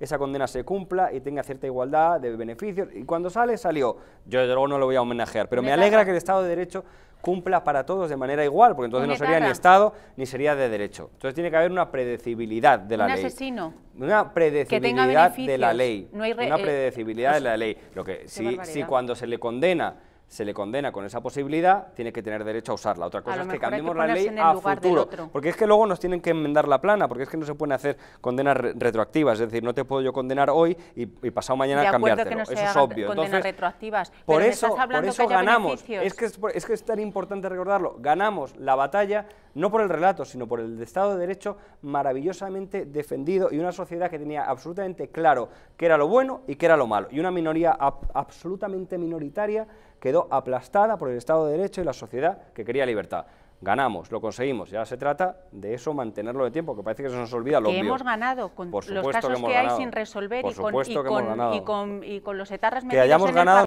esa condena se cumpla y tenga cierta igualdad de beneficios. Y cuando sale, salió. Yo desde luego no lo voy a homenajear, pero me, alegra que el Estado de Derecho cumpla para todos de manera igual, porque entonces no sería ni Estado ni sería de derecho. Entonces tiene que haber una predecibilidad de la ley. Un asesino. Una predecibilidad de la ley. No hay una eh, predecibilidad de la ley. Lo que sí, sí cuando se le condena se le condena con esa posibilidad, tiene que tener derecho a usarla. Otra cosa es que cambiemos la ley a futuro, porque es que luego nos tienen que enmendar la plana, porque es que no se pueden hacer condenas retroactivas, es decir, no te puedo yo condenar hoy y, pasado mañana de cambiarte. no eso es obvio. Condenas retroactivas, por eso, que ganamos, es que es, que es tan importante recordarlo, ganamos la batalla no por el relato, sino por el Estado de Derecho maravillosamente defendido y una sociedad que tenía absolutamente claro qué era lo bueno y qué era lo malo, y una minoría absolutamente minoritaria quedó aplastada por el Estado de Derecho y la sociedad que quería libertad ganamos, lo conseguimos. Ya se trata de eso, mantenerlo de tiempo, que parece que se nos olvida lo que hemos ganado con los casos que, hay sin resolver y con, los etarras que hayamos ganado.